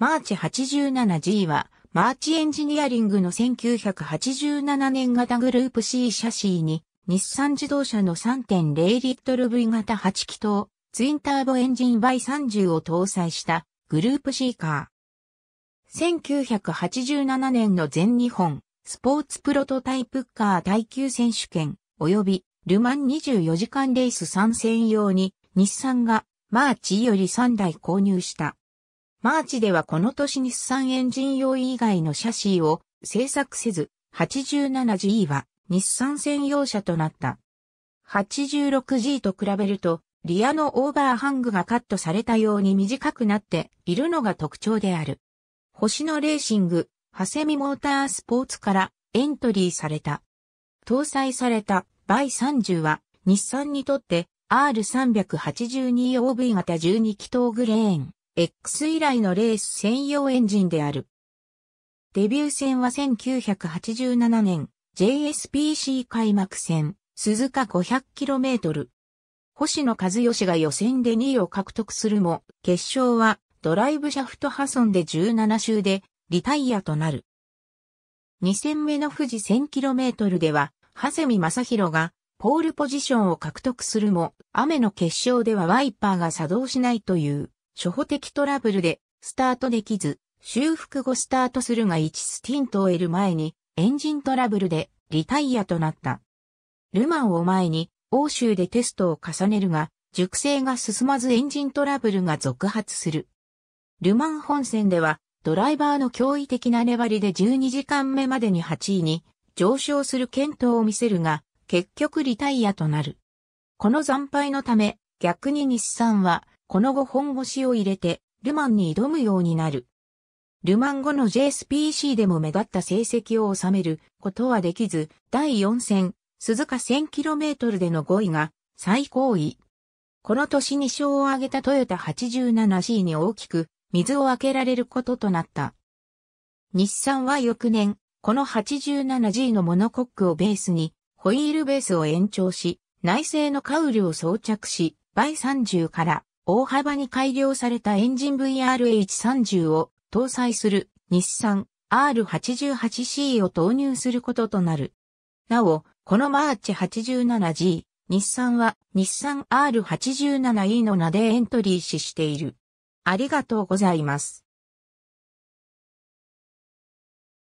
マーチ 87G は、マーチエンジニアリングの1987年型グループ C シャシーに、日産自動車の3.0リットル V 型8気筒、ツインターボエンジン Y30 を搭載したグループ C カー。1987年の全日本スポーツプロトタイプカー耐久選手権及びルマン24時間レース参戦用に日産がマーチより3台購入した。マーチではこの年日産エンジン用以外のシャシーを製作せず、87G は日産専用車となった。86G と比べると、リアのオーバーハングがカットされたように短くなっているのが特徴である。星野レーシング、ハセミモータースポーツからエントリーされた。搭載されたバイ30は日産にとって R382OV 型12気筒グレーン X 以来のレース専用エンジンである。デビュー戦は1987年、JSPC 開幕戦、鈴鹿 500km。星野和義が予選で2位を獲得するも、決勝はドライブシャフト破損で17周でリタイアとなる。2戦目の富士 1000km では、長谷見正宏がポールポジションを獲得するも、雨の決勝ではワイパーが作動しないという初歩的トラブルでスタートできず、修復後スタートするが1スティントを得る前にエンジントラブルでリタイアとなった。ルマンを前に欧州でテストを重ねるが、熟成が進まずエンジントラブルが続発する。ルマン本線ではドライバーの驚異的な粘りで12時間目までに8位に上昇する検討を見せるが、結局リタイアとなる。この惨敗のため、逆に日産はこの後本腰を入れて、ルマンに挑むようになる。ルマン後の JSPC でも目立った成績を収めることはできず、第4戦、鈴鹿 1000km での5位が最高位。この年に勝を挙げたトヨタ 87C に大きく水を開けられることとなった。日産は翌年、この 87G のモノコックをベースに、ホイールベースを延長し、内製のカウルを装着し、倍30から大幅に改良されたエンジン VRH30 を搭載する日産 R88C を投入することとなる。なお、このマーチ 87G、日産は日産 R87E の名でエントリーししている。ありがとうございます。